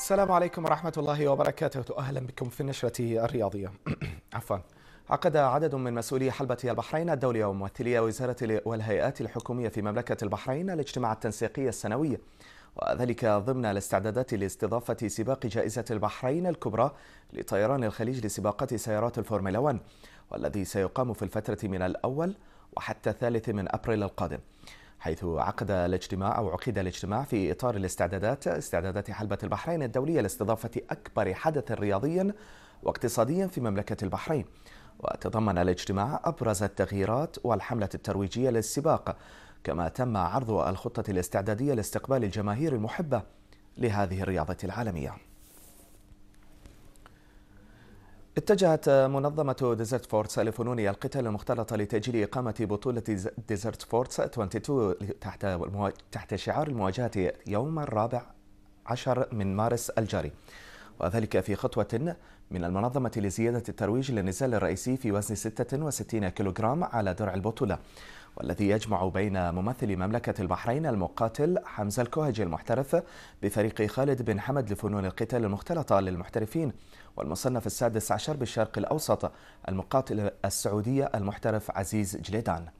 السلام عليكم ورحمة الله وبركاته أهلا بكم في النشرة الرياضية عفوا عقد عدد من مسؤولي حلبة البحرين الدولية وممثلي وزارة والهيئات الحكومية في مملكة البحرين الاجتماع التنسيقي السنوي وذلك ضمن الاستعدادات لاستضافة سباق جائزة البحرين الكبرى لطيران الخليج لسباقات سيارات الفورمولا 1 والذي سيقام في الفترة من الأول وحتى الثالث من أبريل القادم حيث عقد الاجتماع أو عقد الاجتماع في إطار الاستعدادات استعدادات حلبة البحرين الدولية لاستضافة أكبر حدث رياضيا واقتصاديا في مملكة البحرين وتضمن الاجتماع أبرز التغييرات والحملة الترويجية للسباق كما تم عرض الخطة الاستعدادية لاستقبال الجماهير المحبة لهذه الرياضة العالمية اتجهت منظمة ديزرت فورتس لفنون القتال المختلطة لتأجيل إقامة بطولة ديزرت فورتس 22 تحت المو... تحت شعار المواجهة يوم الرابع عشر من مارس الجاري وذلك في خطوة من المنظمة لزيادة الترويج للنزال الرئيسي في وزن 66 كيلوغرام على درع البطولة والذي يجمع بين ممثل مملكة البحرين المقاتل حمزة الكوهجي المحترف بفريق خالد بن حمد لفنون القتال المختلطة للمحترفين والمصنف السادس عشر بالشرق الأوسط المقاتل السعودية المحترف عزيز جليدان